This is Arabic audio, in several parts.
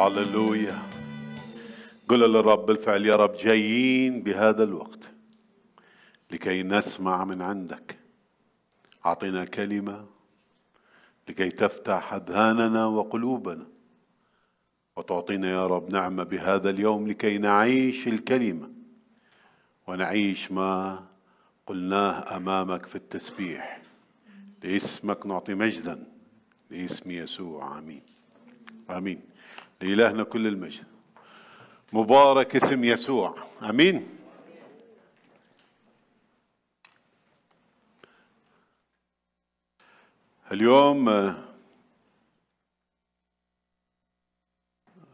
هللويا قل للرب الفعل يا رب جايين بهذا الوقت لكي نسمع من عندك أعطنا كلمة لكي تفتح أذهاننا وقلوبنا وتعطينا يا رب نعمة بهذا اليوم لكي نعيش الكلمة ونعيش ما قلناه أمامك في التسبيح لاسمك نعطي مجدا لاسم يسوع آمين آمين لإلهنا كل المجد مبارك اسم يسوع أمين اليوم آه،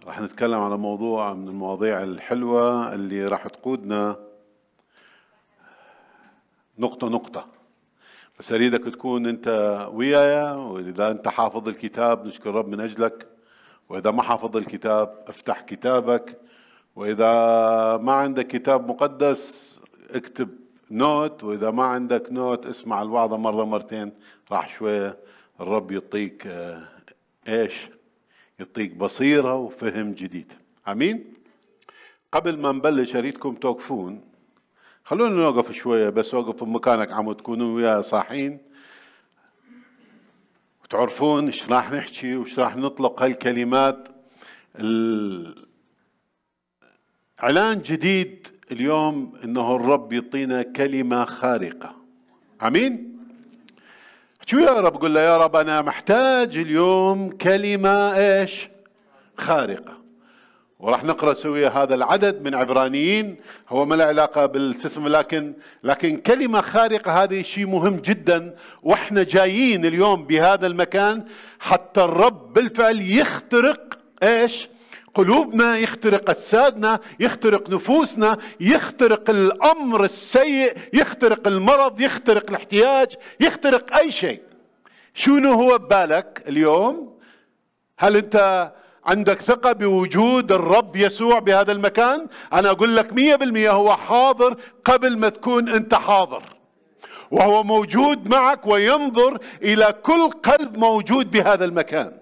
راح نتكلم على موضوع من المواضيع الحلوة اللي راح تقودنا نقطة نقطة بس أريدك تكون أنت ويايا وإذا أنت حافظ الكتاب نشكر رب من أجلك وإذا ما حافظ الكتاب افتح كتابك وإذا ما عندك كتاب مقدس اكتب نوت وإذا ما عندك نوت اسمع الوعظة مرة مرتين راح شوية الرب يعطيك آه، ايش يعطيك بصيرة وفهم جديد امين قبل ما نبلش اريدكم توقفون خلونا نوقف شوية بس وقف في مكانك عم تكونوا ويا صاحين تعرفون ايش راح نحكي وايش راح نطلق هالكلمات اعلان جديد اليوم انه الرب يعطينا كلمه خارقه امين شو يا رب قل له يا رب انا محتاج اليوم كلمه ايش خارقه وراح نقرا سوية هذا العدد من عبرانيين هو ما له علاقه بالسسم لكن لكن كلمه خارقه هذه شيء مهم جدا واحنا جايين اليوم بهذا المكان حتى الرب بالفعل يخترق ايش؟ قلوبنا يخترق اجسادنا يخترق نفوسنا يخترق الامر السيء يخترق المرض يخترق الاحتياج يخترق اي شيء شنو هو ببالك اليوم هل انت عندك ثقة بوجود الرب يسوع بهذا المكان أنا أقول لك مية بالمية هو حاضر قبل ما تكون أنت حاضر وهو موجود معك وينظر إلى كل قلب موجود بهذا المكان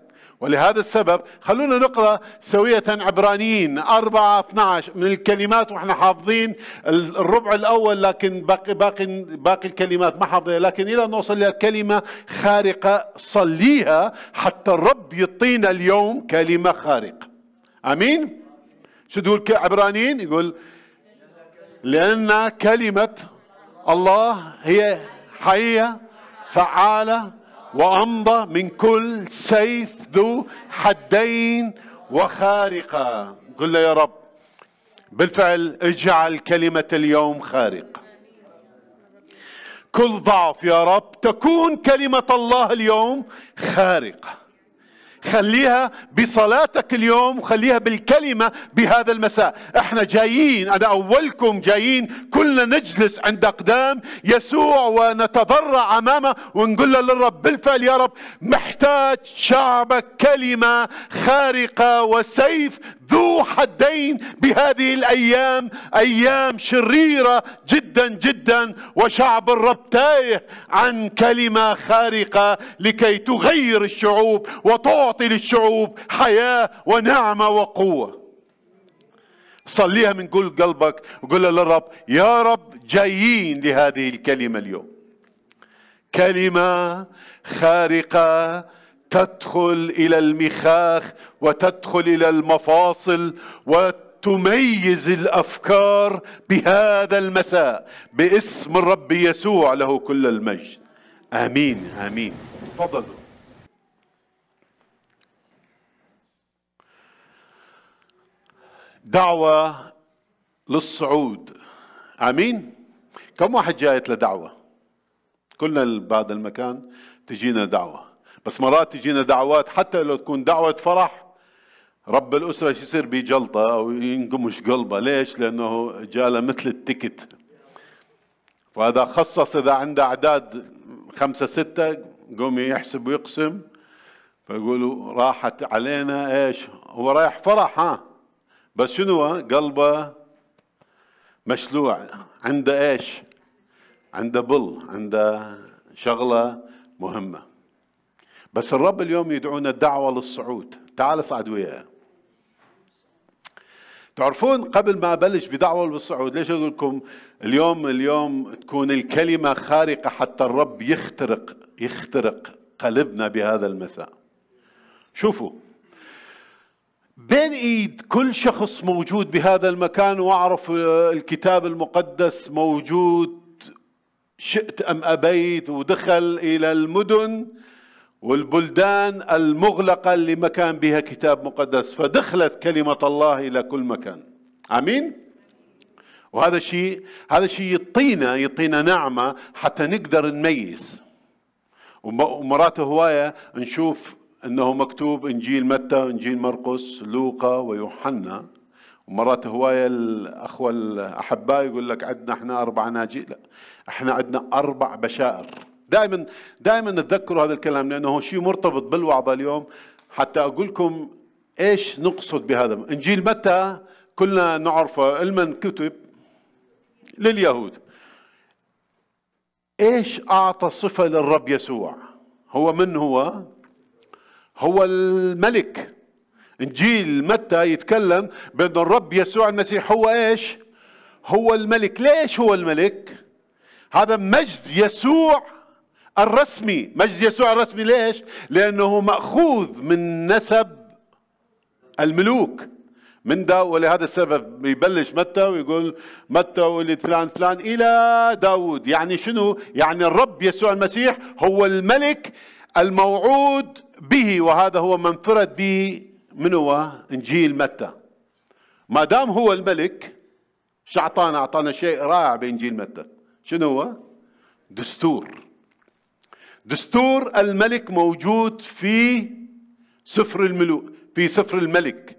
ولهذا السبب خلونا نقرا سوية عبرانيين 4 12 من الكلمات واحنا حافظين الربع الاول لكن باقي باقي باقي الكلمات ما حافظينها لكن الى نوصل لكلمه خارقه صليها حتى الرب يعطينا اليوم كلمه خارقه. امين؟ شو تقول عبرانيين؟ يقول لان كلمه الله هي حيه فعاله وأمضى من كل سيف ذو حدين وخارقة قل له يا رب بالفعل اجعل كلمة اليوم خارقة كل ضعف يا رب تكون كلمة الله اليوم خارقة خليها بصلاتك اليوم وخليها بالكلمة بهذا المساء احنا جايين انا اولكم جايين كلنا نجلس عند اقدام يسوع ونتضرع امامه ونقول له للرب بالفعل يا رب محتاج شعبك كلمة خارقة وسيف ذو حدين بهذه الايام ايام شريره جدا جدا وشعب الرب تايه عن كلمه خارقه لكي تغير الشعوب وتعطي للشعوب حياه ونعمه وقوه صليها من كل قلبك وقل للرب يا رب جايين لهذه الكلمه اليوم كلمه خارقه تدخل الى المخاخ وتدخل الى المفاصل وتميز الافكار بهذا المساء باسم الرب يسوع له كل المجد امين امين تفضلوا دعوة للصعود امين كم واحد جايت لدعوة كلنا بعد المكان تجينا دعوه بس مرات تجينا دعوات حتى لو تكون دعوة فرح رب الأسرة شو يصير بجلطة أو ينقمش قلبه ليش لأنه جاله مثل التكت فهذا خصص إذا عنده أعداد خمسة ستة قوم يحسب ويقسم فيقولوا راحت علينا ايش هو رايح فرح ها بس شنو قلبه مشلوع عنده ايش عنده بل عنده شغله مهمه بس الرب اليوم يدعونا الدعوة للصعود تعال اصعد وياه تعرفون قبل ما ابلش بدعوه للصعود ليش اقول لكم اليوم اليوم تكون الكلمه خارقه حتى الرب يخترق يخترق قلبنا بهذا المساء شوفوا بين ايد كل شخص موجود بهذا المكان واعرف آه، الكتاب المقدس موجود شئت ام ابيت ودخل الى المدن والبلدان المغلقة اللي ما كان بها كتاب مقدس فدخلت كلمة الله إلى كل مكان آمين وهذا شيء هذا شيء يطينا يطينا نعمة حتى نقدر نميز ومرات هواية نشوف أنه مكتوب إنجيل متى إنجيل مرقس لوقا ويوحنا ومرات هواية الأخوة الأحباء يقول لك عندنا احنا أربع ناجين لا احنا عندنا أربع بشائر دائما دائما تذكروا هذا الكلام لانه شيء مرتبط بالوعظه اليوم حتى اقول لكم ايش نقصد بهذا انجيل متى كلنا نعرفه المن كتب لليهود ايش اعطى صفه للرب يسوع هو من هو هو الملك انجيل متى يتكلم بان الرب يسوع المسيح هو ايش هو الملك ليش هو الملك هذا مجد يسوع الرسمي مجد يسوع الرسمي ليش لأنه مأخوذ من نسب الملوك من داو ولهذا السبب يبلش متى ويقول متى ولد فلان فلان إلى داود يعني شنو يعني الرب يسوع المسيح هو الملك الموعود به وهذا هو من فرد به من هو إنجيل متى ما دام هو الملك شو أعطانا أعطانا شيء رائع بإنجيل متى شنو هو دستور دستور الملك موجود في سفر الملوك في سفر الملك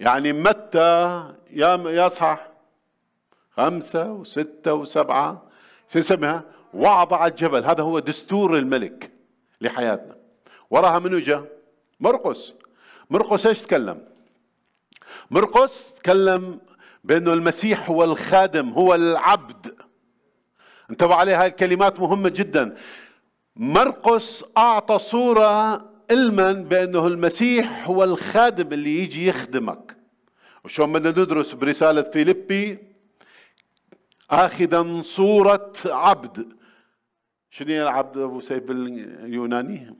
يعني متى يا يا صح خمسة وستة وسبعة شو اسمها وعظ على الجبل هذا هو دستور الملك لحياتنا وراها منو جاء مرقس مرقس ايش تكلم مرقس تكلم بانه المسيح هو الخادم هو العبد انتبه عليه هاي الكلمات مهمة جدا مرقس أعطى صورة علما بأنه المسيح هو الخادم اللي يجي يخدمك وشو بدنا ندرس برسالة فيلبي آخذا صورة عبد شنو هي العبد أبو سيف باليوناني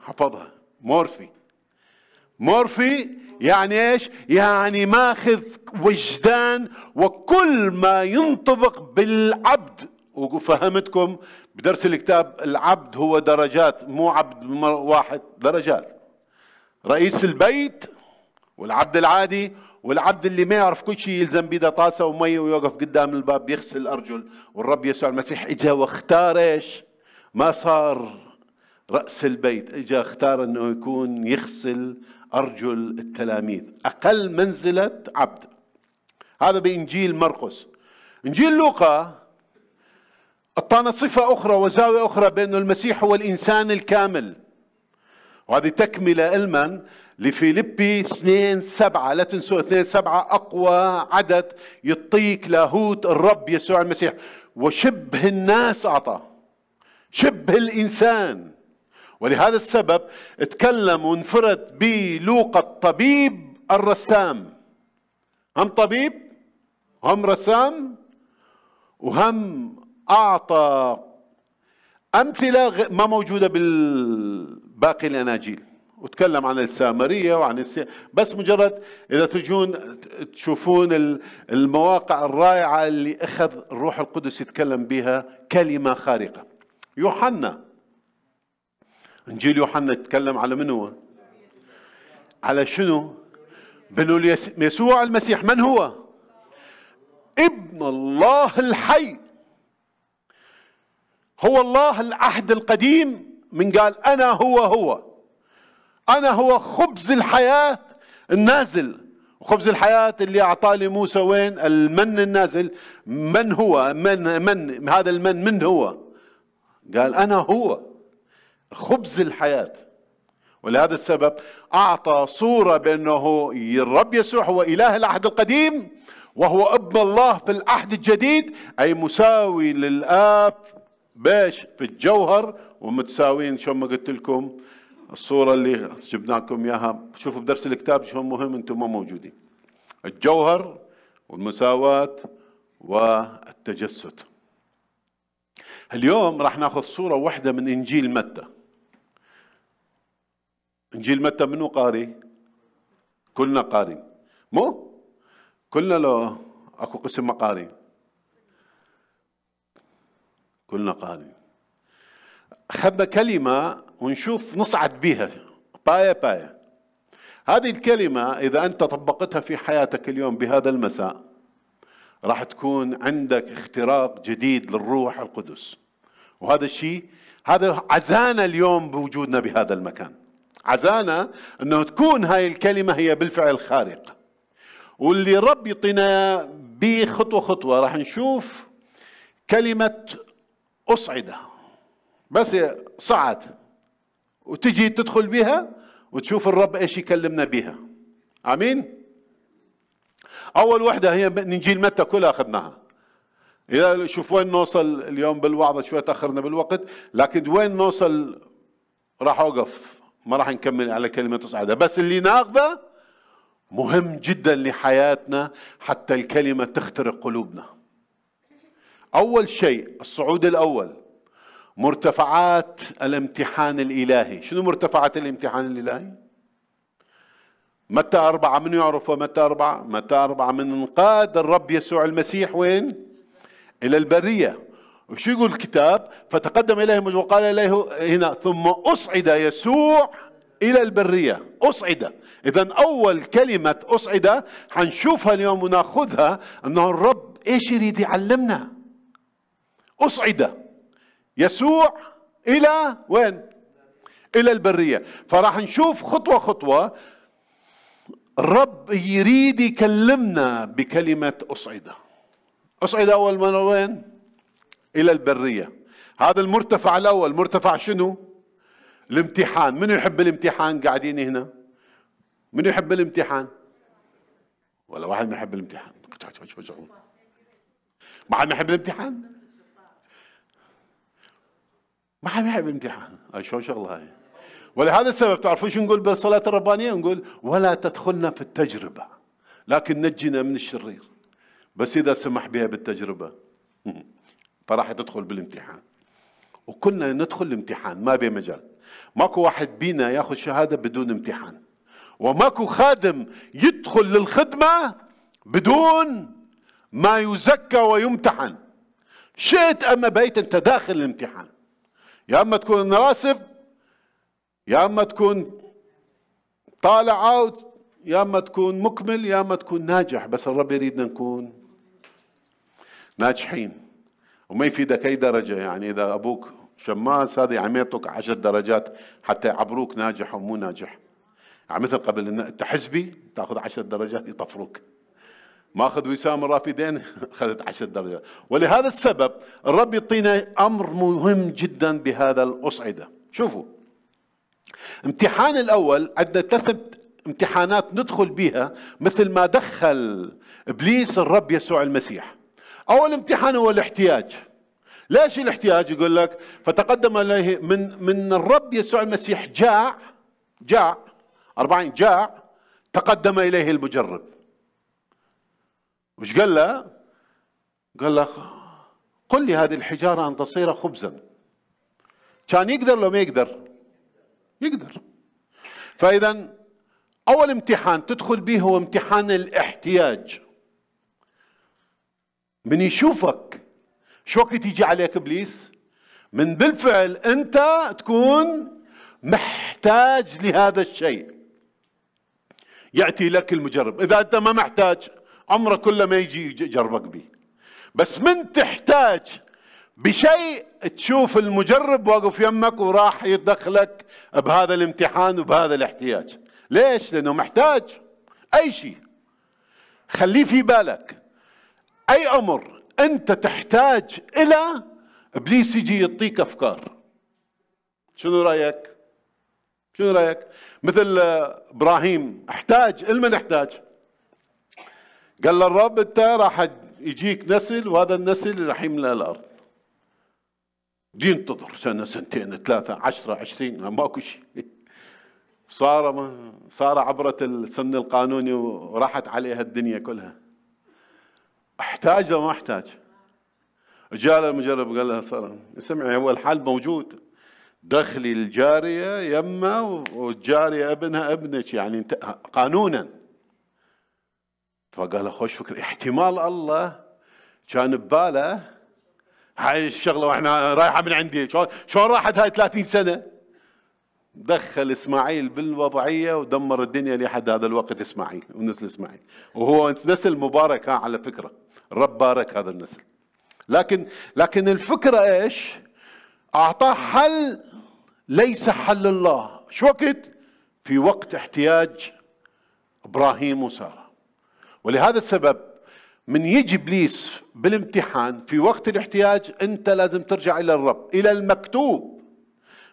حفظها مورفي مورفي يعني ايش؟ يعني ماخذ وجدان وكل ما ينطبق بالعبد وفهمتكم بدرس الكتاب العبد هو درجات مو عبد واحد درجات رئيس البيت والعبد العادي والعبد اللي ما يعرف كل شيء يلزم بيده طاسه ومي ويوقف قدام الباب يغسل الارجل والرب يسوع المسيح اجا واختار ايش؟ ما صار راس البيت، اجا اختار انه يكون يغسل ارجل التلاميذ، اقل منزله عبد. هذا بانجيل مرقس. انجيل لوقا أعطانا صفة أخرى وزاوية أخرى بأن المسيح هو الإنسان الكامل وهذه تكملة علما لفيلبي 2 7 لا تنسوا 2 7 أقوى عدد يعطيك لاهوت الرب يسوع المسيح وشبه الناس أعطى شبه الإنسان ولهذا السبب اتكلم وانفرد بلوقا الطبيب الرسام هم طبيب هم رسام وهم أعطى أمثلة ما موجودة بالباقي الأناجيل وتكلم عن السامرية وعن السي... بس مجرد إذا تجون تشوفون المواقع الرائعة اللي أخذ الروح القدس يتكلم بها كلمة خارقة يوحنا إنجيل يوحنا يتكلم على من هو على شنو بنو يسوع المسيح من هو ابن الله الحي هو الله العهد القديم من قال أنا هو هو أنا هو خبز الحياة النازل خبز الحياة اللي أعطاه لموسى وين المن النازل من هو من من هذا المن من هو قال أنا هو خبز الحياة ولهذا السبب أعطى صورة بأنه الرب يسوع هو إله العهد القديم وهو ابن الله في العهد الجديد أي مساوي للآب باش في الجوهر ومتساويين شو ما قلت لكم الصوره اللي جبناكم اياها شوفوا بدرس الكتاب شو مهم انتم ما موجودين الجوهر والمساواه والتجسد اليوم راح ناخذ صوره واحده من انجيل متى انجيل متى منو قاري كلنا قارين مو كلنا لو اكو قسم مقارين قارين كلنا قادين خبى كلمة ونشوف نصعد بها باية باية هذه الكلمة إذا أنت طبقتها في حياتك اليوم بهذا المساء راح تكون عندك اختراق جديد للروح القدس وهذا الشيء هذا عزانا اليوم بوجودنا بهذا المكان عزانا أنه تكون هاي الكلمة هي بالفعل خارقة واللي رب يعطينا خطوة راح نشوف كلمة أصعدة بس صعد وتجي تدخل بها وتشوف الرب ايش يكلمنا بها امين اول وحده هي من انجيل متى كلها اخذناها اذا شوف وين نوصل اليوم بالوعظه شوي تاخرنا بالوقت لكن وين نوصل راح اوقف ما راح نكمل على كلمه تصعدها بس اللي ناخذه مهم جدا لحياتنا حتى الكلمه تخترق قلوبنا أول شيء الصعود الأول مرتفعات الامتحان الإلهي شنو مرتفعات الامتحان الإلهي؟ متى أربعة من يعرف متى أربعة متى أربعة من انقاد الرب يسوع المسيح وين إلى البرية وشو يقول الكتاب فتقدم إليهم وقال إليه هنا ثم أصعد يسوع إلى البرية أصعد إذا أول كلمة أصعد حنشوفها اليوم وناخذها أنه الرب إيش يريد يعلمنا أصعد يسوع إلى وين؟ إلى البرية فراح نشوف خطوة خطوة الرب يريد يكلمنا بكلمة أصعد أصعد أول مرة وين؟ إلى البرية هذا المرتفع الأول مرتفع شنو؟ الامتحان من يحب الامتحان قاعدين هنا؟ من يحب الامتحان؟ ولا واحد ما يحب الامتحان ما حد ما يحب الامتحان ما حد يحب الامتحان شلون شغله هاي ولهذا السبب تعرفوا شو نقول بالصلاة الربانية نقول ولا تدخلنا في التجربة لكن نجنا من الشرير بس إذا سمح بها بالتجربة فراح تدخل بالامتحان وكنا ندخل الامتحان ما بين مجال ماكو واحد بينا ياخذ شهادة بدون امتحان وماكو خادم يدخل للخدمة بدون ما يزكى ويمتحن شئت أما بيت أنت داخل الامتحان يا اما تكون راسب يا اما تكون طالع اوت يا اما تكون مكمل يا اما تكون ناجح بس الرب يريدنا نكون ناجحين وما يفيدك اي درجه يعني اذا ابوك شماس هذا عميتك يعطوك عشر درجات حتى يعبروك ناجح ومو ناجح يعني مثل قبل انت حزبي تاخذ عشر درجات يطفروك ماخذ وسام الرافدين اخذت عشر درجات ولهذا السبب الرب يعطينا امر مهم جدا بهذا الاصعده شوفوا امتحان الاول عندنا ثلاث امتحانات ندخل بها مثل ما دخل ابليس الرب يسوع المسيح اول امتحان هو الاحتياج ليش الاحتياج يقول لك فتقدم اليه من من الرب يسوع المسيح جاع جاع 40 جاع تقدم اليه المجرب وش قال له قال له قل لي هذه الحجارة أن تصير خبزا كان يقدر لو ما يقدر يقدر فإذا أول امتحان تدخل به هو امتحان الاحتياج من يشوفك شو وقت يجي عليك إبليس من بالفعل أنت تكون محتاج لهذا الشيء يأتي لك المجرب إذا أنت ما محتاج عمره كله ما يجي يجربك به بس من تحتاج بشيء تشوف المجرب واقف يمك وراح يدخلك بهذا الامتحان وبهذا الاحتياج ليش لانه محتاج اي شيء خليه في بالك اي امر انت تحتاج الى ابليس يجي يعطيك افكار شنو رايك شنو رايك مثل ابراهيم احتاج لمن احتاج قال للرب انت راح يجيك نسل وهذا النسل اللي راح يملا الارض دي انتظر سنه سنتين ثلاثه عشرة عشرين ماكو شيء صار ما صار عبرت السن القانوني وراحت عليها الدنيا كلها احتاج ما احتاج جاء المجرب قال لها صار اسمعي هو الحال موجود دخلي الجاريه يما والجاريه ابنها ابنك يعني انت قانونا فقال له خوش فكرة احتمال الله كان بباله هاي الشغله واحنا رايحه من عندي شلون راحت هاي 30 سنه دخل اسماعيل بالوضعيه ودمر الدنيا لحد هذا الوقت اسماعيل ونسل اسماعيل وهو نسل مبارك ها على فكره رب بارك هذا النسل لكن لكن الفكره ايش؟ اعطاه حل ليس حل الله شو وقت؟ في وقت احتياج ابراهيم وساره ولهذا السبب من يجي ابليس بالامتحان في وقت الاحتياج انت لازم ترجع الى الرب الى المكتوب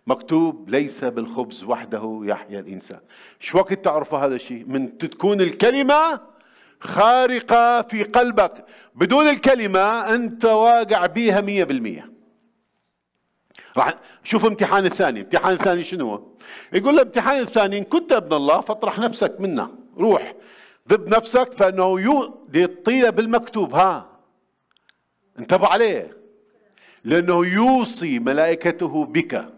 مكتوب ليس بالخبز وحده يحيا الانسان شو وقت تعرفوا هذا الشيء من تكون الكلمه خارقه في قلبك بدون الكلمه انت واقع بيها مية بالمية راح شوف امتحان الثاني امتحان الثاني شنو يقول له امتحان الثاني ان كنت ابن الله فاطرح نفسك منا روح ضد نفسك فانه يعطينا بالمكتوب ها انتبه عليه لانه يوصي ملائكته بك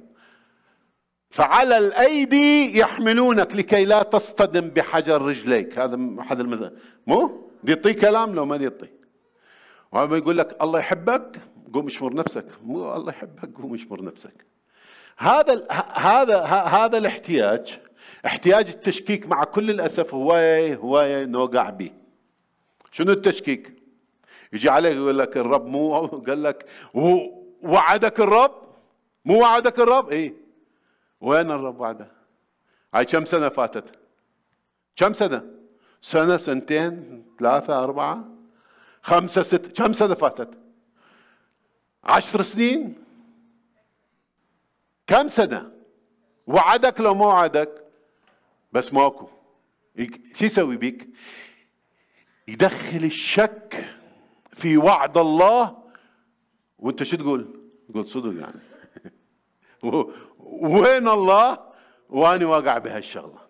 فعلى الايدي يحملونك لكي لا تصطدم بحجر رجليك هذا احد المزايا مو بيعطي كلام لو ما يعطي وعم يقول لك الله يحبك قوم اشمر نفسك مو الله يحبك قوم اشمر نفسك هذا هذا هذا الاحتياج احتياج التشكيك مع كل الأسف هواية هواية نوقع به شنو التشكيك يجي عليك يقول لك الرب مو قال لك وعدك الرب مو وعدك الرب اي وين الرب وعده هاي كم سنة فاتت كم سنة سنة سنتين ثلاثة أربعة خمسة ست كم سنة فاتت عشر سنين كم سنة وعدك لو ما وعدك بس ماكو شو يسوي بيك يدخل الشك في وعد الله وانت شو تقول تقول صدق يعني وين الله واني واقع بهالشغله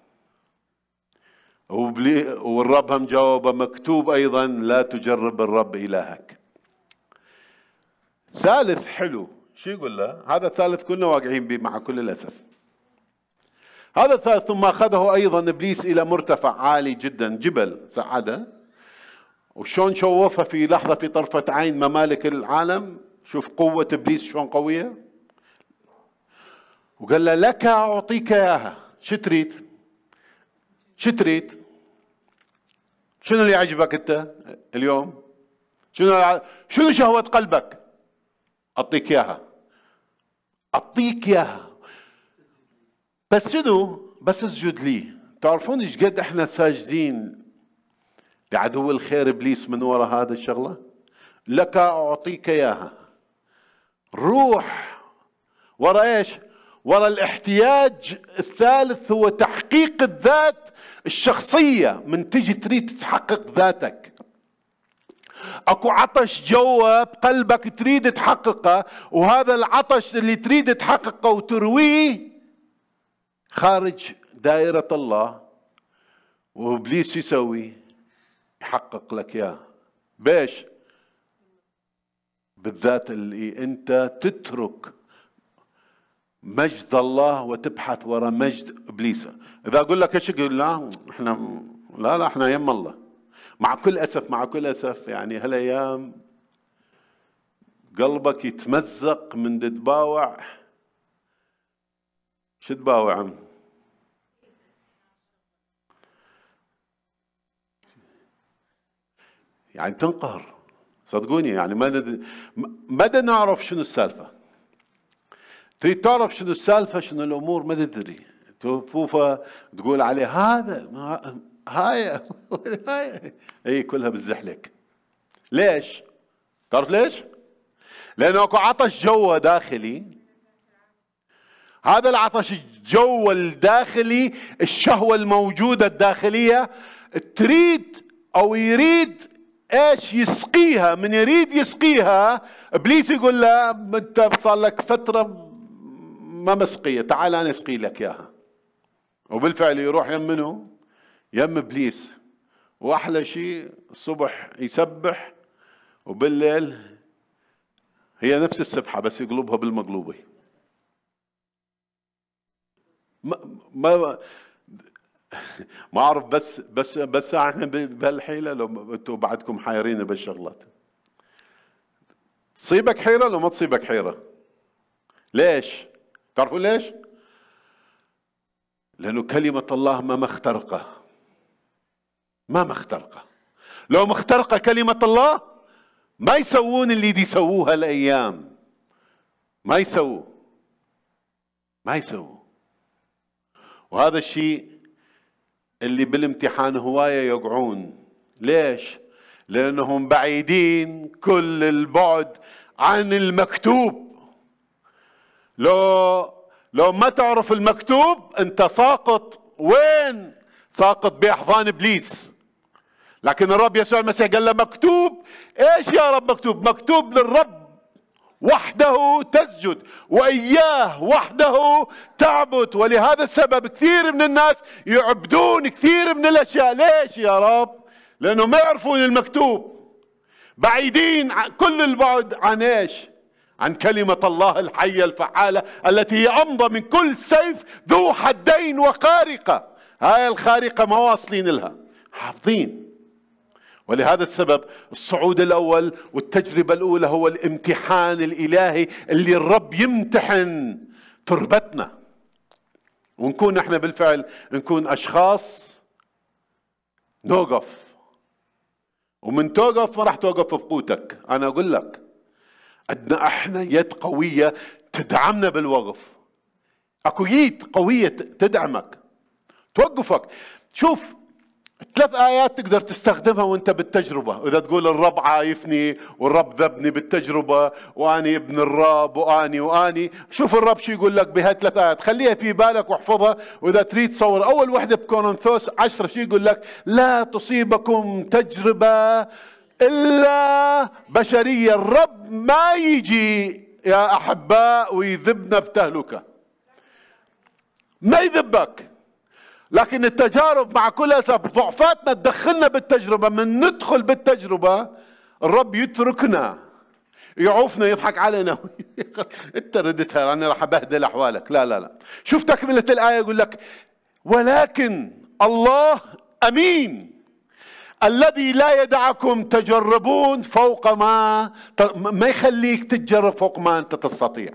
والرب هم جاوبه مكتوب ايضا لا تجرب الرب الهك ثالث حلو شو يقول له هذا الثالث كلنا واقعين به مع كل الاسف هذا الثالث ثم أخذه أيضا إبليس إلى مرتفع عالي جدا جبل صعده وشون شوفها في لحظة في طرفة عين ممالك العالم شوف قوة إبليس شلون قوية وقال له لك أعطيك إياها شو تريد شو تريد شنو اللي يعجبك أنت اليوم شنو شنو شهوة قلبك أعطيك إياها أعطيك إياها بس شنو بس اسجد لي تعرفون ايش قد احنا ساجدين لعدو الخير ابليس من وراء هذا الشغله لك اعطيك اياها روح ورا ايش ورا الاحتياج الثالث هو تحقيق الذات الشخصيه من تجي تريد تحقق ذاتك اكو عطش جوا بقلبك تريد تحققه وهذا العطش اللي تريد تحققه وترويه خارج دائرة الله وابليس يسوي يحقق لك اياه بيش بالذات اللي انت تترك مجد الله وتبحث وراء مجد ابليس اذا اقول لك ايش يقول لا احنا لا لا احنا يم الله مع كل اسف مع كل اسف يعني هالايام قلبك يتمزق من دتباوع شو تباوع عم يعني تنقهر صدقوني يعني ما ند... ما نعرف شنو السالفه تريد تعرف شنو السالفه شنو الامور ما تدري تفوفة تقول عليه هذا هاي هاي هي كلها بتزحلك ليش؟ تعرف ليش؟ لانه اكو عطش جوا داخلي هذا العطش الجو الداخلي الشهوة الموجودة الداخلية تريد أو يريد ايش يسقيها من يريد يسقيها ابليس يقول له انت صار لك فتره ما مسقيه تعال انا اسقي لك اياها وبالفعل يروح يم منه يم ابليس واحلى شيء الصبح يسبح وبالليل هي نفس السبحه بس يقلبها بالمقلوبه ما ما اعرف بس بس بس احنا بهالحيله لو انتم بعدكم حايرين بالشغلات تصيبك حيره لو ما تصيبك حيره ليش؟ تعرفوا ليش؟ لأنه كلمة الله ما مخترقة ما مخترقة لو مخترقة كلمة الله ما يسوون اللي دي يسووها الأيام ما يسووا ما يسووا وهذا الشيء اللي بالامتحان هواية يقعون ليش؟ لأنهم بعيدين كل البعد عن المكتوب لو لو ما تعرف المكتوب انت ساقط وين ساقط باحضان ابليس لكن الرب يسوع المسيح قال له مكتوب ايش يا رب مكتوب مكتوب للرب وحده تسجد وإياه وحده تعبد ولهذا السبب كثير من الناس يعبدون كثير من الأشياء ليش يا رب لأنه ما يعرفون المكتوب بعيدين كل البعد عن إيش عن كلمة الله الحية الفعالة التي هي أمضى من كل سيف ذو حدين وخارقة هاي الخارقة ما واصلين لها حافظين ولهذا السبب الصعود الاول والتجربه الاولى هو الامتحان الالهي اللي الرب يمتحن تربتنا ونكون نحن بالفعل نكون اشخاص نوقف ومن توقف ما راح توقف بقوتك انا اقول لك عندنا احنا يد قويه تدعمنا بالوقف اكو يد قويه تدعمك توقفك شوف ثلاث آيات تقدر تستخدمها وانت بالتجربة إذا تقول الرب عايفني والرب ذبني بالتجربة وأني ابن الرب وأني وأني شوف الرب شو يقول لك بهاي ثلاث آيات خليها في بالك واحفظها وإذا تريد تصور أول وحدة بكورنثوس عشرة شو يقول لك لا تصيبكم تجربة إلا بشرية الرب ما يجي يا أحباء ويذبنا بتهلكة ما يذبك لكن التجارب مع كل أسف ضعفاتنا تدخلنا بالتجربة من ندخل بالتجربة الرب يتركنا يعوفنا يضحك علينا انت ردتها انا راح ابهدل احوالك لا لا لا شوف تكمله الايه يقول لك ولكن الله امين الذي لا يدعكم تجربون فوق ما ما يخليك تتجرب فوق ما انت تستطيع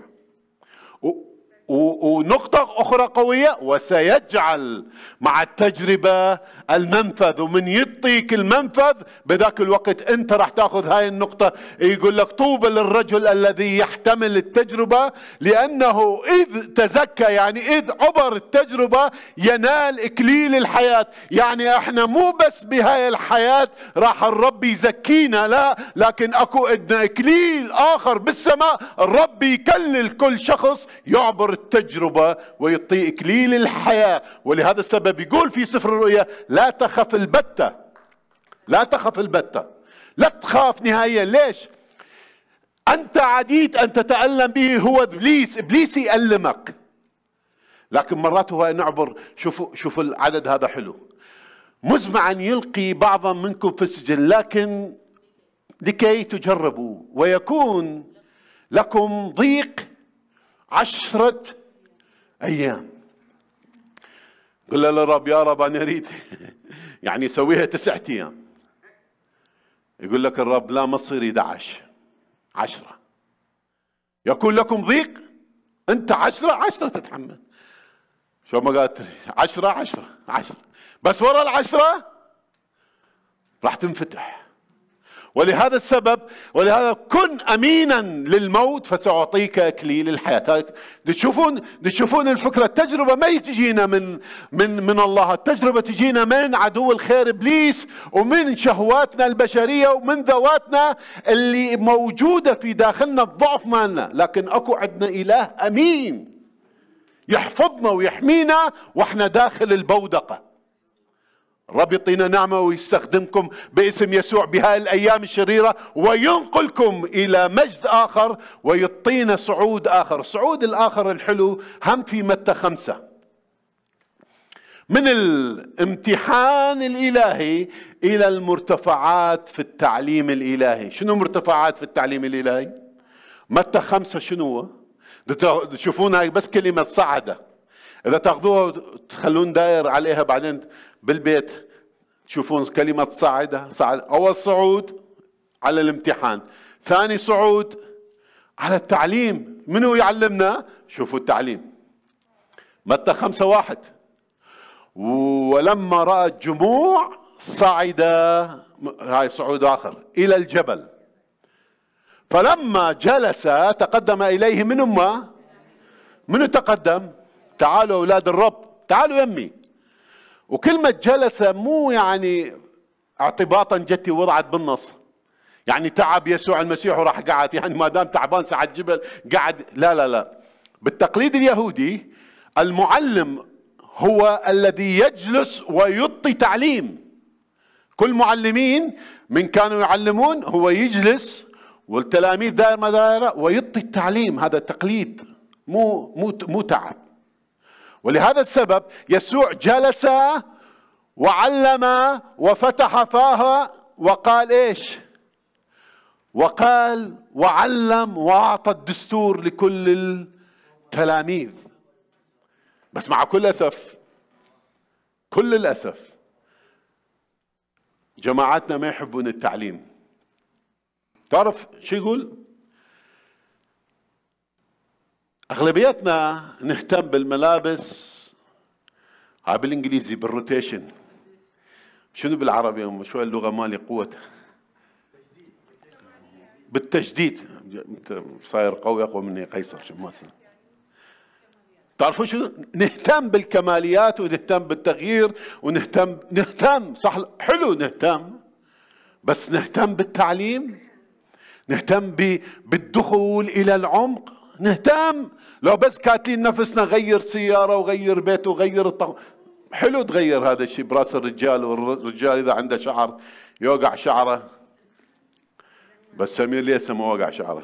ونقطة أخرى قوية وسيجعل مع التجربة المنفذ ومن يعطيك المنفذ بذاك الوقت أنت راح تأخذ هاي النقطة يقول لك طوبى للرجل الذي يحتمل التجربة لأنه إذ تزكى يعني إذ عبر التجربة ينال إكليل الحياة يعني إحنا مو بس بهاي الحياة راح الرب يزكينا لا لكن أكو إدنا إكليل آخر بالسماء الرب يكلل كل شخص يعبر التجربة ويعطي إكليل الحياة ولهذا السبب يقول في سفر الرؤيا لا تخف البتة لا تخف البتة لا تخاف نهائيا ليش أنت عديد أن تتألم به هو إبليس إبليس يألمك لكن مرات هو نعبر شوفوا شوفوا العدد هذا حلو مزمعا يلقي بعضا منكم في السجن لكن لكي تجربوا ويكون لكم ضيق عشرة أيام قلنا للرب يا رب أنا أريد يعني سويها تسعة أيام يقول لك الرب لا ما تصير 11 عشرة يكون لكم ضيق أنت عشرة عشرة تتحمل شو ما قالت عشرة عشرة عشرة بس ورا العشرة راح تنفتح ولهذا السبب ولهذا كن امينا للموت فساعطيك اكليل الحياه تشوفون تشوفون الفكره التجربه ما تجينا من من من الله التجربه تجينا من عدو الخير ابليس ومن شهواتنا البشريه ومن ذواتنا اللي موجوده في داخلنا الضعف مالنا لكن اكو عندنا اله امين يحفظنا ويحمينا واحنا داخل البودقه الرب يعطينا نعمة ويستخدمكم باسم يسوع بهاي الأيام الشريرة وينقلكم إلى مجد آخر ويعطينا صعود آخر الصعود الآخر الحلو هم في متى خمسة من الامتحان الإلهي إلى المرتفعات في التعليم الإلهي شنو مرتفعات في التعليم الإلهي متى خمسة شنو تشوفون هاي بس كلمة صعدة إذا تاخذوها تخلون داير عليها بعدين بالبيت تشوفون كلمة صعد صعد أول صعود على الامتحان ثاني صعود على التعليم منو يعلمنا شوفوا التعليم متى خمسة واحد ولما رأى الجموع صعد هاي صعود آخر إلى الجبل فلما جلس تقدم إليه من أمه منو تقدم تعالوا أولاد الرب تعالوا يمي وكلمة جلس مو يعني اعتباطا جتي وضعت بالنص يعني تعب يسوع المسيح وراح قعد يعني ما دام تعبان سعد جبل قعد لا لا لا بالتقليد اليهودي المعلم هو الذي يجلس ويطي تعليم كل معلمين من كانوا يعلمون هو يجلس والتلاميذ دائما دائرة ويطي التعليم هذا تقليد مو مو مو تعب ولهذا السبب يسوع جلس وعلم وفتح فاه وقال ايش وقال وعلم واعطى الدستور لكل التلاميذ بس مع كل اسف كل الاسف جماعتنا ما يحبون التعليم تعرف شو يقول اغلبيتنا نهتم بالملابس ها بالانجليزي بالروتيشن شنو بالعربي شو اللغه مالي قوتها بالتجديد انت صاير قوي اقوى مني قيصر شو ما تعرفوا شو نهتم بالكماليات ونهتم بالتغيير ونهتم نهتم صح حلو نهتم بس نهتم بالتعليم نهتم بالدخول الى العمق نهتم لو بس كاتلين نفسنا غير سيارة وغير بيت وغير الطغ... حلو تغير هذا الشيء براس الرجال والرجال إذا عنده شعر يوقع شعره بس سمير ليس ما وقع شعره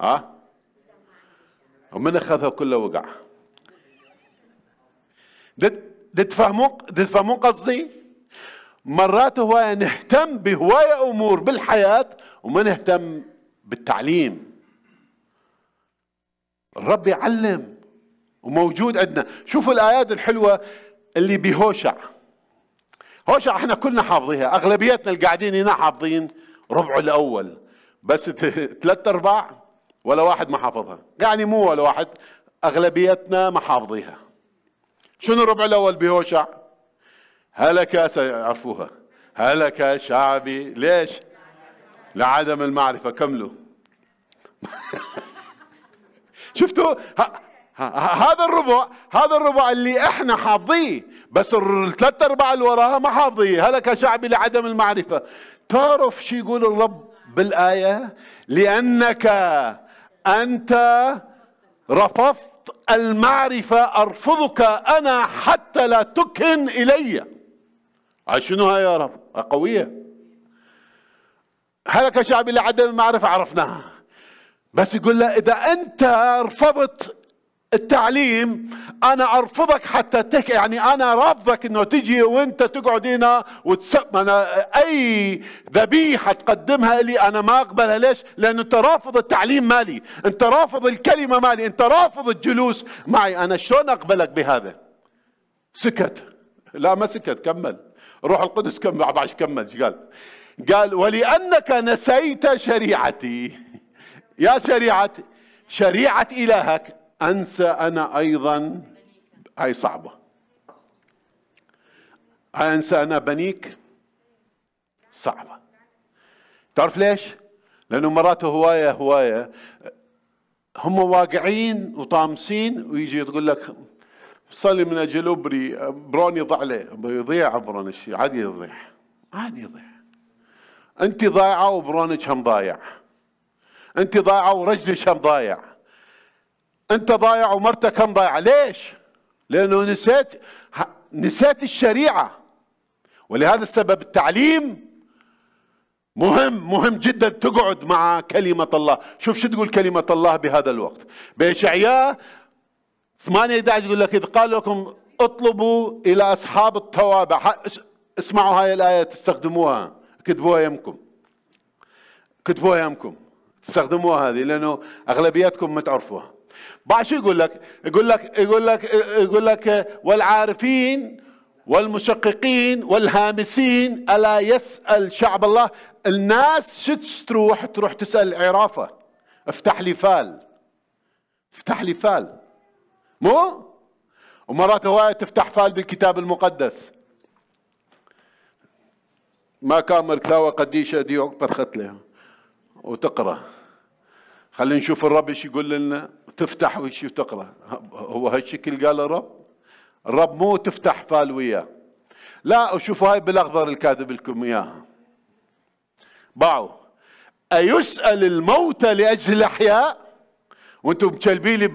ها ومن أخذها كله وقع تفهمون تفهمون قصدي مرات هواية نهتم بهواية أمور بالحياة وما نهتم بالتعليم الرب يعلم وموجود عندنا شوفوا الآيات الحلوة اللي بهوشع هوشع احنا كلنا حافظيها اغلبيتنا اللي قاعدين هنا حافظين ربع الاول بس ثلاث ارباع ولا واحد ما حافظها يعني مو ولا واحد اغلبيتنا ما حافظيها شنو الربع الاول بهوشع هلك سيعرفوها هلك شعبي ليش لعدم المعرفة كملوا شفتوا هذا الربع هذا الربع اللي احنا حافظيه بس الثلاث ارباع اللي وراها ما حافظيه هلك شعبي لعدم المعرفة تعرف شو يقول الرب بالآية لأنك أنت رفضت المعرفة أرفضك أنا حتى لا تكن إلي شنو هاي يا رب قوية هلك شعبي لعدم المعرفة عرفناها بس يقول له إذا أنت رفضت التعليم أنا أرفضك حتى تك يعني أنا رافضك إنه تجي وأنت تقعد هنا وتسب أنا أي ذبيحة تقدمها لي أنا ما أقبلها ليش؟ لأنه أنت رافض التعليم مالي، أنت رافض الكلمة مالي، أنت رافض الجلوس معي، أنا شلون أقبلك بهذا؟ سكت لا ما سكت كمل روح القدس كمل عبعش كمل ايش قال؟ قال ولأنك نسيت شريعتي يا شريعة شريعة إلهك أنسى أنا أيضا هاي صعبة أنسى أنا بنيك صعبة تعرف ليش؟ لأنه مرات هواية هواية هم واقعين وطامسين ويجي تقول لك صلي من أجل أبري بروني ضعله بيضيع بروني الشيء عادي يضيع عادي يضيع انت ضايعه وبرونك هم ضايع انت ضايعه ورجلك هم ضايع انت ضايع ومرتك هم ضايعه ليش لانه نسيت نسيت الشريعه ولهذا السبب التعليم مهم مهم جدا تقعد مع كلمة الله شوف شو تقول كلمة الله بهذا الوقت بإشعياء 8 11 يقول لك إذ قال لكم اطلبوا إلى أصحاب التوابع اسمعوا هاي الآية تستخدموها كتبوها يمكم كتبوها يمكم تستخدموها هذه لانه اغلبيتكم ما تعرفوها بعد شو يقول لك يقول لك يقول لك يقول لك والعارفين والمشققين والهامسين الا يسال شعب الله الناس شو تروح تروح تسال عرافه افتح لي فال افتح لي فال مو ومرات هواية تفتح فال بالكتاب المقدس ما كامل مركثاوة قديش ديوك برخت لها وتقرأ خلينا نشوف الرب ايش يقول لنا تفتح وش تقرأ هو هالشكل قال الرب الرب مو تفتح فال وياه لا وشوفوا هاي بالاخضر الكاتب لكم اياها باعوا أيسأل الموتى لأجل الأحياء وأنتم مكلبين لي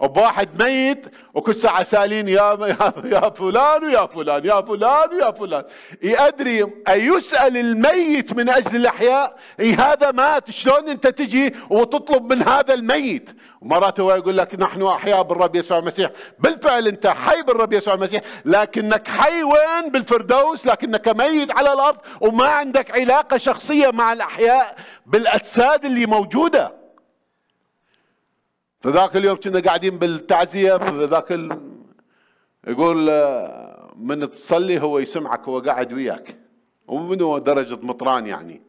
وبواحد ميت وكل ساعة سالين يا يا فلان ويا فلان يا فلان ويا فلان يأدري أيسأل الميت من أجل الأحياء إي هذا مات شلون أنت تجي وتطلب من هذا الميت مرات هو يقول لك نحن أحياء بالرب يسوع المسيح بالفعل أنت حي بالرب يسوع المسيح لكنك حي وين بالفردوس لكنك ميت على الأرض وما عندك علاقة شخصية مع الأحياء بالأجساد اللي موجودة فذاك اليوم كنا قاعدين بالتعزيه ذاك ال... يقول آه، من تصلي هو يسمعك هو قاعد وياك ومنه درجه مطران يعني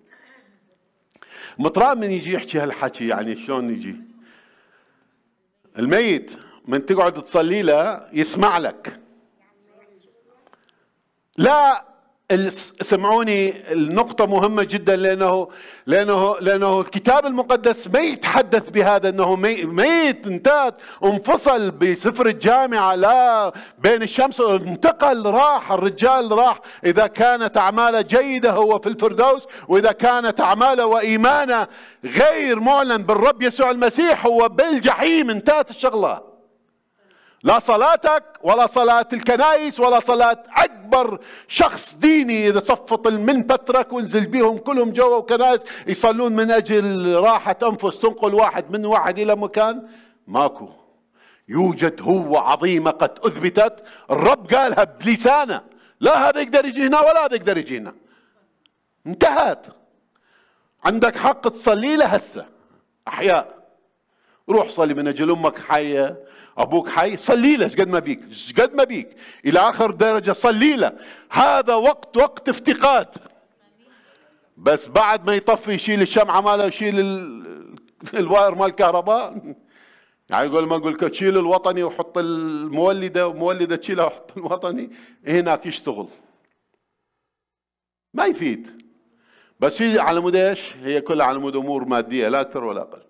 مطران من يجي يحكي هالحكي يعني شلون يجي الميت من تقعد تصلي له يسمع لك لا سمعوني النقطة مهمة جدا لأنه لأنه لأنه الكتاب المقدس ما يتحدث بهذا أنه ميت انتهت انفصل بسفر الجامعة لا بين الشمس انتقل راح الرجال راح إذا كانت أعماله جيدة هو في الفردوس وإذا كانت أعماله وإيمانه غير معلن بالرب يسوع المسيح هو بالجحيم انتهت الشغلة لا صلاتك ولا صلاة الكنائس ولا صلاة أكبر شخص ديني إذا صفط من بترك وانزل بيهم كلهم جوا وكنائس يصلون من أجل راحة أنفس تنقل واحد من واحد إلى مكان ماكو يوجد هو عظيمة قد أثبتت الرب قالها بلسانه لا هذا يقدر يجي هنا ولا هذا يقدر يجي هنا انتهت عندك حق تصلي له هسه أحياء روح صلي من أجل أمك حية أبوك حي صلي له قد ما بيك قد ما بيك إلى آخر درجة صلي له هذا وقت وقت افتقاد بس بعد ما يطفي يشيل الشمعة ماله يشيل الواير مال الكهرباء يعني يقول ما اقول لك تشيل الوطني وحط المولده ومولده تشيلها وحط الوطني هناك يشتغل ما يفيد بس هي على مود ايش؟ هي كلها على مود امور ماديه لا اكثر ولا اقل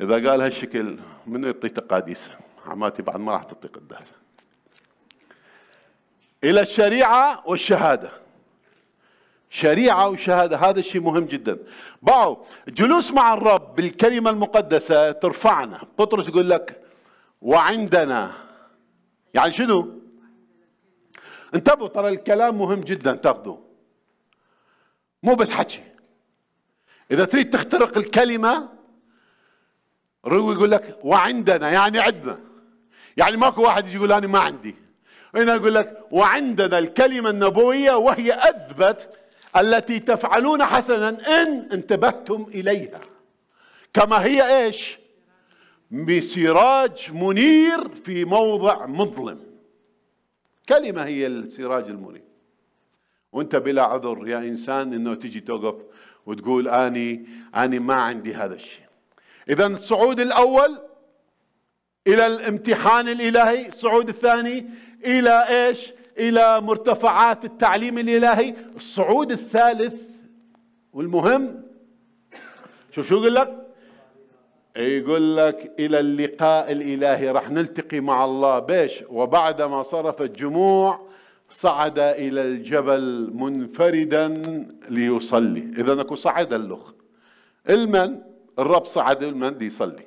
اذا قال هالشكل من يعطي تقاديس عماتي بعد ما راح تعطي قداسه الى الشريعه والشهاده شريعه وشهاده هذا الشيء مهم جدا باعوا جلوس مع الرب بالكلمه المقدسه ترفعنا بطرس يقول لك وعندنا يعني شنو انتبهوا ترى الكلام مهم جدا تاخذوا مو بس حكي اذا تريد تخترق الكلمه رو يقول لك وعندنا يعني عندنا يعني ماكو واحد يجي يقول انا ما عندي هنا يقول لك وعندنا الكلمه النبويه وهي اثبت التي تفعلون حسنا ان انتبهتم اليها كما هي ايش بسراج منير في موضع مظلم كلمه هي السراج المنير وانت بلا عذر يا انسان انه تجي توقف وتقول اني اني ما عندي هذا الشيء إذا الصعود الأول إلى الامتحان الإلهي الصعود الثاني إلى إيش إلى مرتفعات التعليم الإلهي الصعود الثالث والمهم شوف شو يقول لك يقول لك إلى اللقاء الإلهي راح نلتقي مع الله بيش وبعدما صرف الجموع صعد إلى الجبل منفردا ليصلي إذا أكو صعد اللخ المن الرب صعد المند يصلي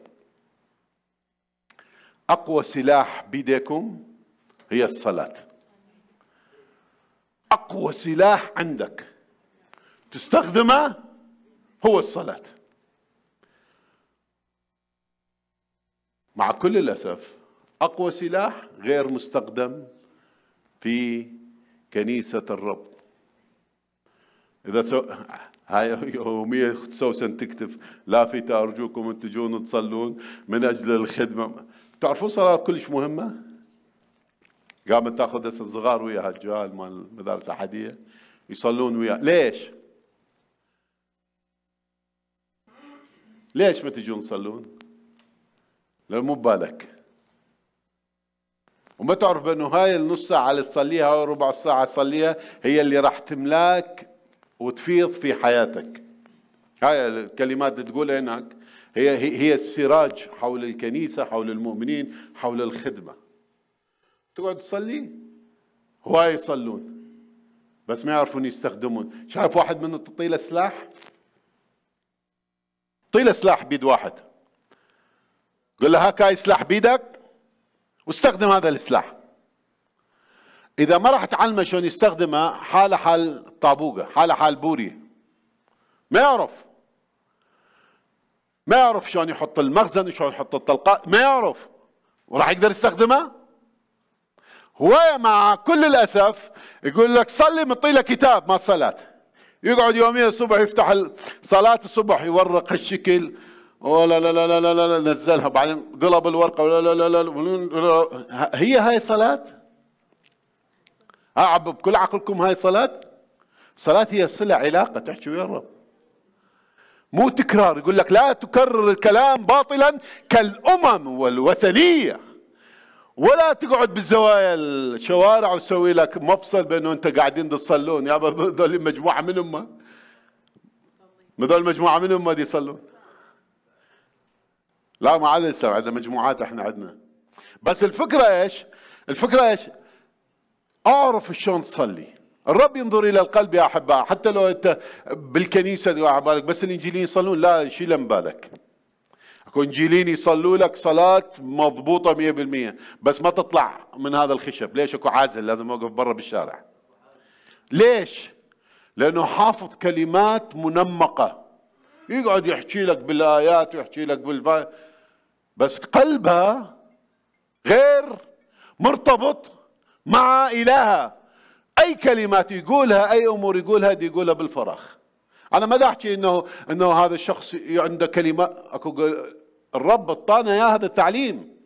أقوى سلاح بيديكم هي الصلاة أقوى سلاح عندك تستخدمه هو الصلاة مع كل الأسف أقوى سلاح غير مستخدم في كنيسة الرب إذا هاي يومية سوسن تكتب لافتة أرجوكم أن تجون تصلون من أجل الخدمة تعرفوا صلاة كلش مهمة قامت تاخذ هسه الصغار وياها الجهال مال المدارس الأحادية يصلون وياها ليش؟ ليش ما تجون تصلون؟ لأن مو ببالك وما تعرف انه هاي النص ساعة اللي تصليها او ربع ساعه تصليها هي اللي راح تملاك وتفيض في حياتك هاي الكلمات اللي تقولها هناك هي هي السراج حول الكنيسة حول المؤمنين حول الخدمة تقعد تصلي هواي يصلون بس ما يعرفون يستخدمون شايف واحد من تطيله سلاح طيله سلاح بيد واحد قل له هاك هاي سلاح بيدك واستخدم هذا السلاح اذا ما راح تعلمه شلون يستخدمها حاله حال طابوقه حاله حال بوريه ما يعرف ما يعرف شلون يحط المخزن وشلون يحط الطلقات ما يعرف وراح يقدر يستخدمها هو مع كل الأسف يقول لك صلي له كتاب ما صلاة يقعد يوميا الصبح يفتح صلاة الصبح يورق هالشكل ولا لا لا لا لا لا نزلها بعدين قلب الورقة ولا لا لا لا هي هاي صلاة أعب بكل عقلكم هاي صلاة صلاة هي صلة علاقة تحكي ويا الرب مو تكرار يقول لك لا تكرر الكلام باطلا كالأمم والوثنية ولا تقعد بالزوايا الشوارع وتسوي لك مفصل بينه انت قاعدين تصلون يابا هذول مجموعه من امه هذول مجموعه من امه دي يصلون لا ما عاد يصير عندنا مجموعات احنا عندنا بس الفكره ايش؟ الفكره ايش؟ اعرف شلون تصلي الرب ينظر الى القلب يا احباء حتى لو انت بالكنيسه على بالك بس الانجيلين يصلون لا شيل من بالك اكو انجيلين يصلوا لك صلاه مضبوطه 100% بس ما تطلع من هذا الخشب ليش اكو عازل لازم اوقف برا بالشارع ليش لانه حافظ كلمات منمقه يقعد يحكي لك بالايات ويحكي لك بالفا بس قلبها غير مرتبط مع إلهها أي كلمات يقولها أي أمور يقولها دي يقولها بالفراغ أنا ما أحكي إنه إنه هذا الشخص عنده كلمة أكو الرب اعطانا يا هذا التعليم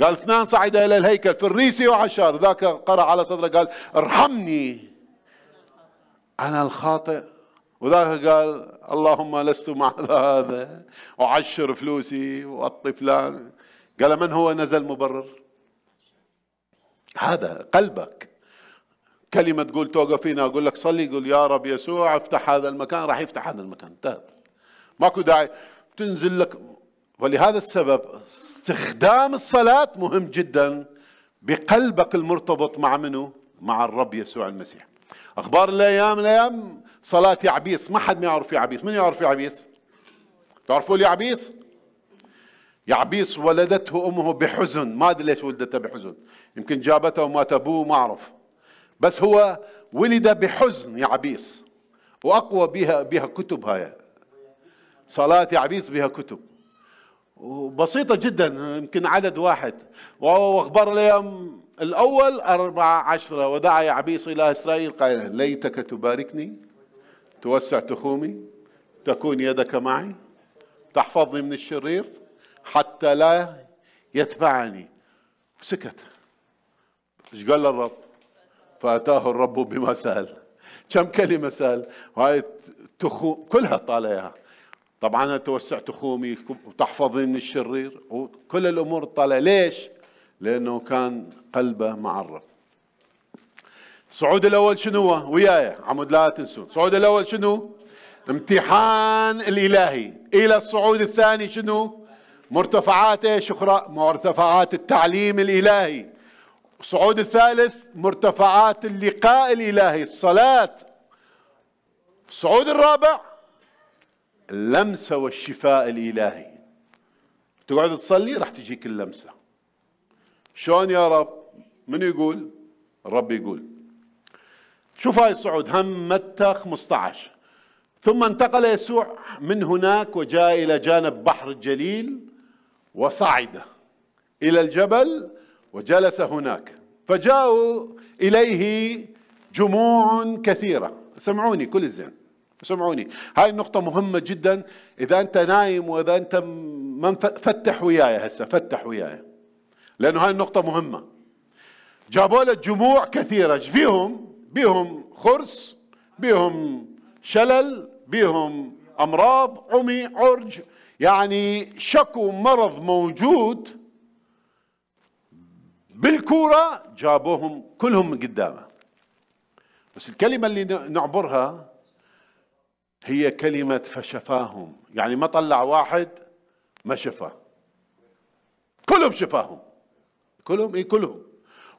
قال اثنان صعد إلى الهيكل في الريسي وعشار ذاك قرأ على صدره قال ارحمني أنا الخاطئ وذاك قال اللهم لست مع هذا وعشر فلوسي وأطي فلان قال من هو نزل مبرر هذا قلبك كلمة تقول توقف هنا أقول لك صلي قل يا رب يسوع افتح هذا المكان راح يفتح هذا المكان انتهت ماكو داعي تنزل لك ولهذا السبب استخدام الصلاة مهم جدا بقلبك المرتبط مع منه مع الرب يسوع المسيح أخبار الأيام الأيام صلاة يعبيس ما حد ما يعرف يعبيس من يعرف يعبيس تعرفوا اليعبيس يعبيص ولدته امه بحزن ما ادري ليش ولدته بحزن يمكن جابته ومات ابوه ما اعرف بس هو ولد بحزن يعبيص واقوى بها بها كتب هاي صلاه يعبيص بها كتب وبسيطة جدا يمكن عدد واحد واخبار اليوم الأول أربعة عشرة ودعا يعبيص إلى إسرائيل قائلا ليتك تباركني توسع تخومي تكون يدك معي تحفظني من الشرير حتى لا يتبعني سكت ايش قال الرب فاتاه الرب بما سال كم كلمه سال وهاي تخو كلها طالعها طبعا انا تخومي وتحفظني الشرير وكل الامور طالع ليش لانه كان قلبه مع الرب الصعود الاول شنو هو وياي عمود لا تنسون الصعود الاول شنو امتحان الالهي الى الصعود الثاني شنو مرتفعات ايش اخرى؟ مرتفعات التعليم الالهي. الصعود الثالث مرتفعات اللقاء الالهي، الصلاة. الصعود الرابع اللمسة والشفاء الالهي. تقعد تصلي راح تجيك اللمسة. شلون يا رب؟ من يقول؟ الرب يقول. شوف هاي الصعود هم متى 15 ثم انتقل يسوع من هناك وجاء إلى جانب بحر الجليل وصعد إلى الجبل وجلس هناك فجاءوا إليه جموع كثيرة سمعوني كل الزين سمعوني هاي النقطة مهمة جدا إذا أنت نايم وإذا أنت من فتح وياي هسه فتح وياي لأنه هاي النقطة مهمة جابوا له جموع كثيرة فيهم بيهم خرس بيهم شلل بيهم أمراض عمي عرج يعني شكوا مرض موجود بالكورة جابوهم كلهم من قدامه بس الكلمة اللي نعبرها هي كلمة فشفاهم يعني ما طلع واحد ما شفاه كلهم شفاهم كلهم اي كلهم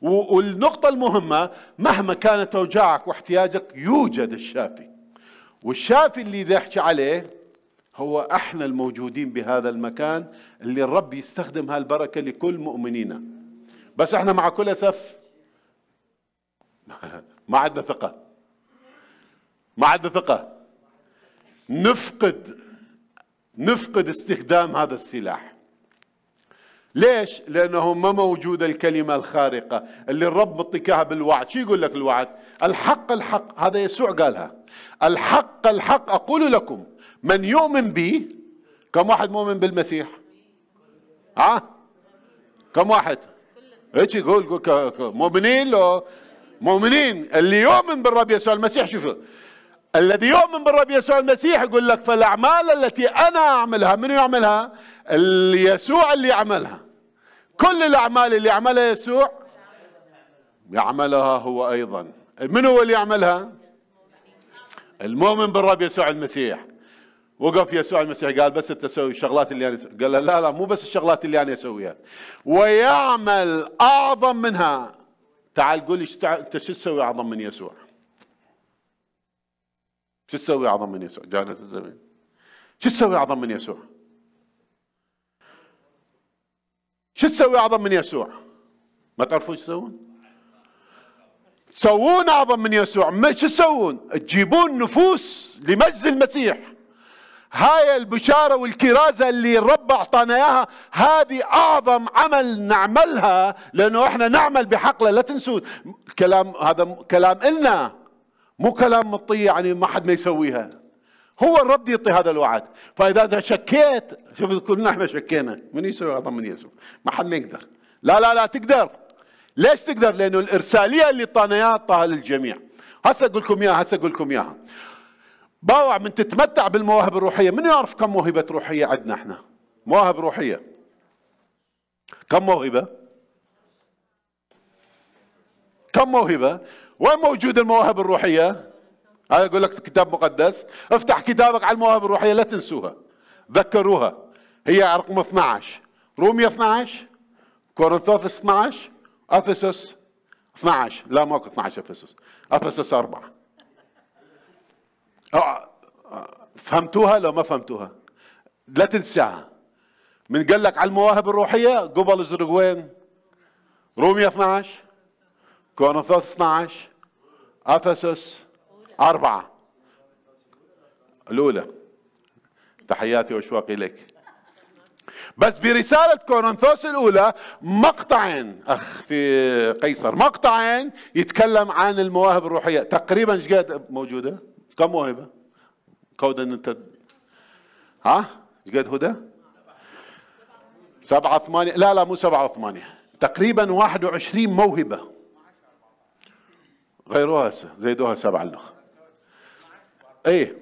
والنقطة المهمة مهما كانت أوجاعك واحتياجك يوجد الشافي والشافي اللي يحكي عليه هو احنا الموجودين بهذا المكان اللي الرب يستخدم هالبركه لكل مؤمنينا بس احنا مع كل اسف ما عندنا ثقه ما عندنا ثقه نفقد نفقد استخدام هذا السلاح ليش؟ لأنه ما موجودة الكلمة الخارقة اللي الرب مطيكاها بالوعد شو يقول لك الوعد؟ الحق الحق هذا يسوع قالها الحق الحق أقول لكم من يؤمن به كم واحد مؤمن بالمسيح ها كم واحد ايش يقول مؤمنين لو مؤمنين اللي يؤمن بالرب يسوع المسيح شوفوا الذي يؤمن بالرب يسوع المسيح يقول لك فالاعمال التي انا اعملها من يعملها يسوع اللي عملها كل الاعمال اللي عملها يسوع يعملها هو ايضا من هو اللي يعملها المؤمن بالرب يسوع المسيح وقف يسوع المسيح قال بس انت تسوي الشغلات اللي انا قال له لا لا مو بس الشغلات اللي انا اسويها ويعمل اعظم منها تعال قول لي انت شو تسوي اعظم من يسوع؟ شو تسوي اعظم من يسوع؟ جانة الزمن شو تسوي اعظم من يسوع؟ شو تسوي اعظم من يسوع؟ ما تعرفون شو تسوون؟ تسوون اعظم من يسوع، ما شو تسوون؟ تجيبون نفوس لمجد المسيح هاي البشارة والكرازة اللي الرب أعطانا إياها هذه أعظم عمل نعملها لأنه إحنا نعمل بحق لا تنسوا الكلام هذا كلام إلنا مو كلام مطية يعني ما حد ما يسويها هو الرب يعطي هذا الوعد فإذا أنت شكيت شوف كلنا إحنا شكينا من يسوي أعظم من يسوي ما حد ما يقدر لا لا لا تقدر ليش تقدر لأنه الإرسالية اللي أعطانا إياها أعطاها للجميع هسه أقول لكم إياها هسه أقول لكم إياها باوع من تتمتع بالمواهب الروحية من يعرف كم موهبة روحية عندنا احنا مواهب روحية كم موهبة كم موهبة وين موجود المواهب الروحية هذا اقول لك كتاب مقدس افتح كتابك على المواهب الروحية لا تنسوها ذكروها هي رقم 12 روميا 12 كورنثوس 12 افسس 12 لا ماكو 12 افسس افسس 4 فهمتوها لو ما فهمتوها لا تنساها من قال لك على المواهب الروحيه قبل الزرقوين روميا 12 كورنثوس 12 افسس أربعة الأولى تحياتي واشواقي لك بس في رسالة كورنثوس الأولى مقطعين أخ في قيصر مقطعين يتكلم عن المواهب الروحية تقريبا ايش قد موجودة؟ كم موهبة؟ ان أنت ها؟ ايش قد هدى؟ سبعة ثمانية لا لا مو سبعة ثمانية تقريبا واحد وعشرين موهبة غيروها زيدوها سبعة لنخ ايه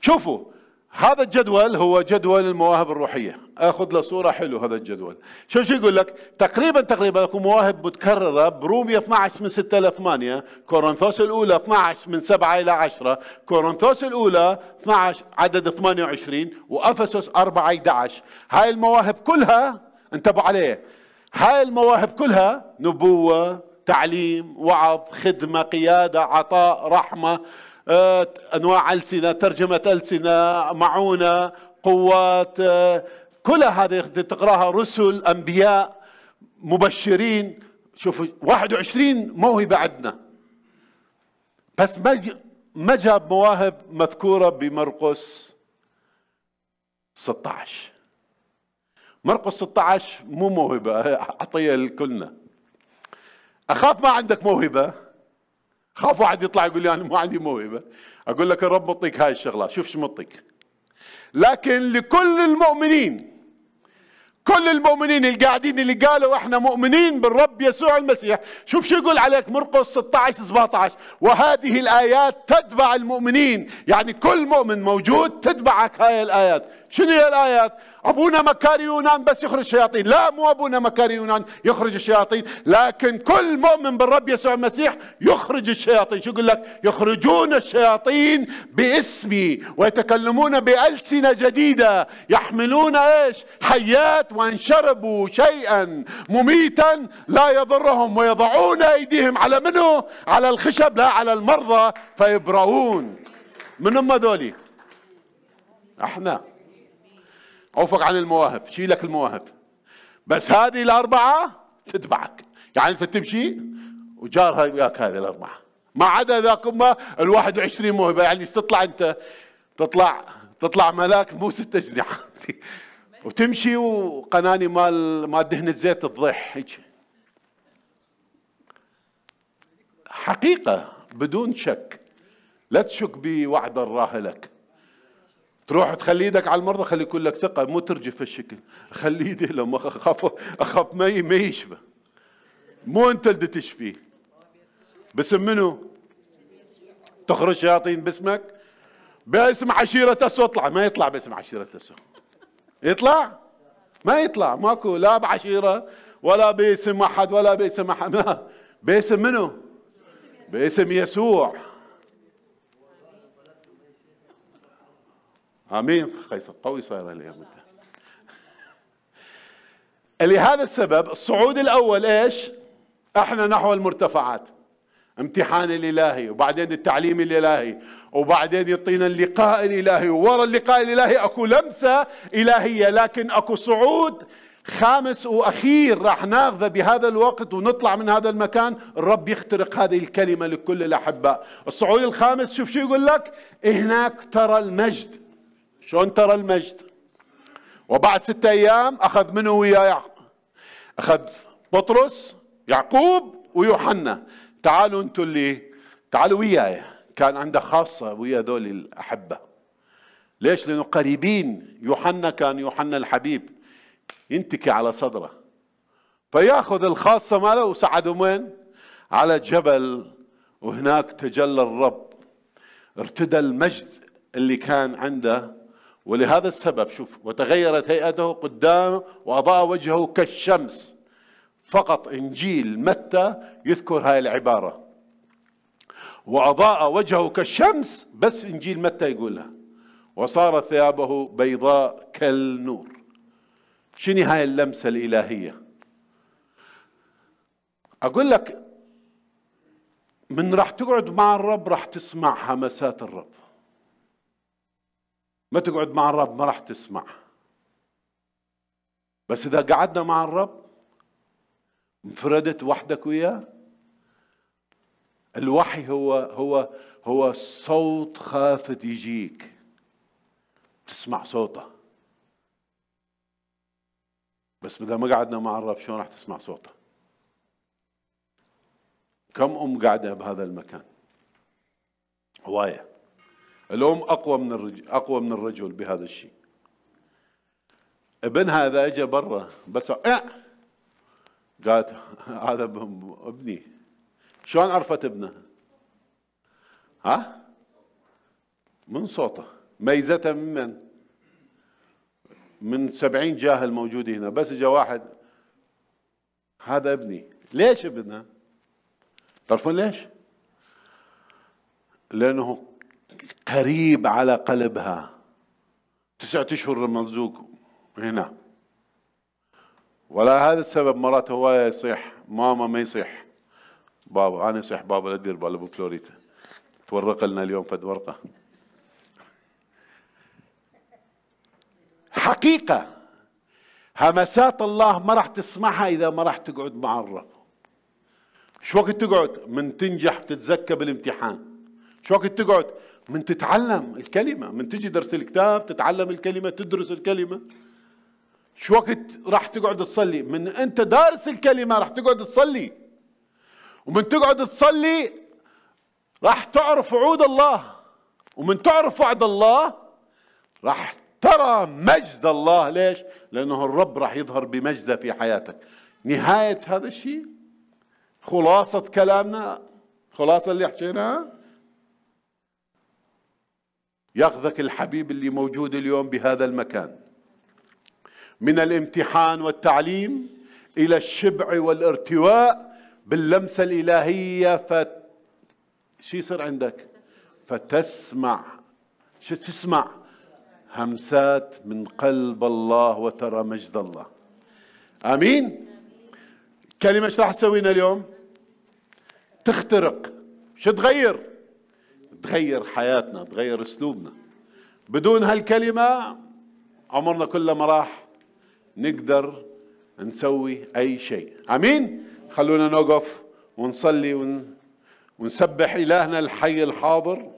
شوفوا هذا الجدول هو جدول المواهب الروحيه اخذ له صوره حلو هذا الجدول شو شو يقول لك تقريبا تقريبا اكو مواهب متكرره بروميا 12 من 6 الى 8 كورنثوس الاولى 12 من 7 الى 10 كورنثوس الاولى 12 عدد 28 وافسس 4 11 هاي المواهب كلها انتبهوا عليه هاي المواهب كلها نبوه تعليم وعظ خدمه قياده عطاء رحمه آه، أنواع ألسنة ترجمة ألسنة معونة قوات آه، كل هذه تقراها رسل أنبياء مبشرين شوفوا 21 موهبة عندنا بس ما ما جاب مواهب مذكورة بمرقس 16 مرقس 16 مو موهبة عطية لكلنا أخاف ما عندك موهبة خاف واحد يطلع يقول لي انا ما عندي موهبه اقول لك الرب مطيك هاي الشغله شوف شو مطيك لكن لكل المؤمنين كل المؤمنين القاعدين اللي قالوا احنا مؤمنين بالرب يسوع المسيح شوف شو يقول عليك مرقس 16 17 وهذه الايات تتبع المؤمنين يعني كل مؤمن موجود تتبعك هاي الايات شنو هي الايات ابونا مكاري يونان بس يخرج شياطين لا مو ابونا مكاري يونان يخرج الشياطين لكن كل مؤمن بالرب يسوع المسيح يخرج الشياطين شو يقول لك يخرجون الشياطين باسمي ويتكلمون بألسنة جديدة يحملون ايش حيات وان شربوا شيئا مميتا لا يضرهم ويضعون ايديهم على منه على الخشب لا على المرضى فيبرؤون من هم ذولي احنا أوفق عن المواهب شيلك المواهب بس هذه الأربعة تتبعك يعني أنت تمشي وجارها وياك هذه الأربعة ما عدا ذاكما ال 21 موهبة يعني تطلع أنت تطلع تطلع ملاك مو موس اجنحه وتمشي وقناني مال مال دهنة زيت تضيح هيك حقيقة بدون شك لا تشك بوعد الراهلك لك تروح تخلي ايدك على المرضى خلي يكون لك ثقه مو ترجف في الشكل خلي ايدي لما اخاف اخاف ما ما يشفى مو انت اللي تشفيه باسم منو؟ تخرج شياطين باسمك باسم عشيرة اسو اطلع ما يطلع باسم عشيرة اسو يطلع ما يطلع ماكو لا بعشيرة ولا باسم أحد ولا باسم أحد باسم منو باسم يسوع امين خيس قوي صايره الايام انت لهذا السبب الصعود الاول ايش؟ احنا نحو المرتفعات امتحان الالهي وبعدين التعليم الالهي وبعدين يعطينا اللقاء الالهي وورا اللقاء الالهي اكو لمسه الهيه لكن اكو صعود خامس واخير راح ناخذه بهذا الوقت ونطلع من هذا المكان الرب يخترق هذه الكلمه لكل الاحباء الصعود الخامس شوف شو يقول لك هناك ترى المجد شلون ترى المجد وبعد ستة أيام أخذ منه ويا يعقوب أخذ بطرس يعقوب ويوحنا تعالوا أنتوا اللي تعالوا وياي كان عنده خاصة ويا ذول الأحبة ليش لأنه قريبين يوحنا كان يوحنا الحبيب ينتكي على صدره فياخذ الخاصة ماله وسعدوا وين على جبل وهناك تجلى الرب ارتدى المجد اللي كان عنده ولهذا السبب شوف وتغيرت هيئته قدام وأضاء وجهه كالشمس فقط إنجيل متى يذكر هاي العبارة وأضاء وجهه كالشمس بس إنجيل متى يقولها وصار ثيابه بيضاء كالنور شنو هاي اللمسة الإلهية أقول لك من راح تقعد مع الرب راح تسمع همسات الرب ما تقعد مع الرب ما راح تسمع بس إذا قعدنا مع الرب انفردت وحدك وياه الوحي هو هو هو صوت خافت يجيك تسمع صوته بس اذا ما قعدنا مع الرب شلون راح تسمع صوته كم ام قاعده بهذا المكان هوايه الأم أقوى من الرجل أقوى من الرجل بهذا الشيء ابنها إذا أجا برا بس أه قالت هذا ابني شلون عرفت ابنها؟ ها؟ من صوته ميزته ممن؟ من سبعين جاهل موجود هنا بس اجى واحد هذا ابني ليش ابنه تعرفون ليش لأنه قريب على قلبها تسعة أشهر مرزوق هنا ولا هذا السبب مرات هو يصيح ماما ما يصيح بابا أنا يصيح بابا لا تدير بالي بفلوريتا تورق لنا اليوم فد ورقة حقيقة همسات الله ما راح تسمعها إذا ما راح تقعد مع الرب شو وقت تقعد من تنجح تتزكى بالامتحان شو وقت تقعد من تتعلم الكلمة من تجي درس الكتاب تتعلم الكلمة تدرس الكلمة شو وقت راح تقعد تصلي من انت دارس الكلمة راح تقعد تصلي ومن تقعد تصلي راح تعرف وعود الله ومن تعرف وعد الله راح ترى مجد الله ليش لأنه الرب راح يظهر بمجده في حياتك نهاية هذا الشيء خلاصة كلامنا خلاصة اللي حكيناها ياخذك الحبيب اللي موجود اليوم بهذا المكان من الامتحان والتعليم الى الشبع والارتواء باللمسه الالهيه ف شو يصير عندك فتسمع شو تسمع همسات من قلب الله وترى مجد الله امين كلمه ايش راح تسوينا اليوم تخترق شو تغير تغير حياتنا تغير اسلوبنا بدون هالكلمة عمرنا كله ما راح نقدر نسوي أي شيء أمين خلونا نوقف ونصلي ونسبح إلهنا الحي الحاضر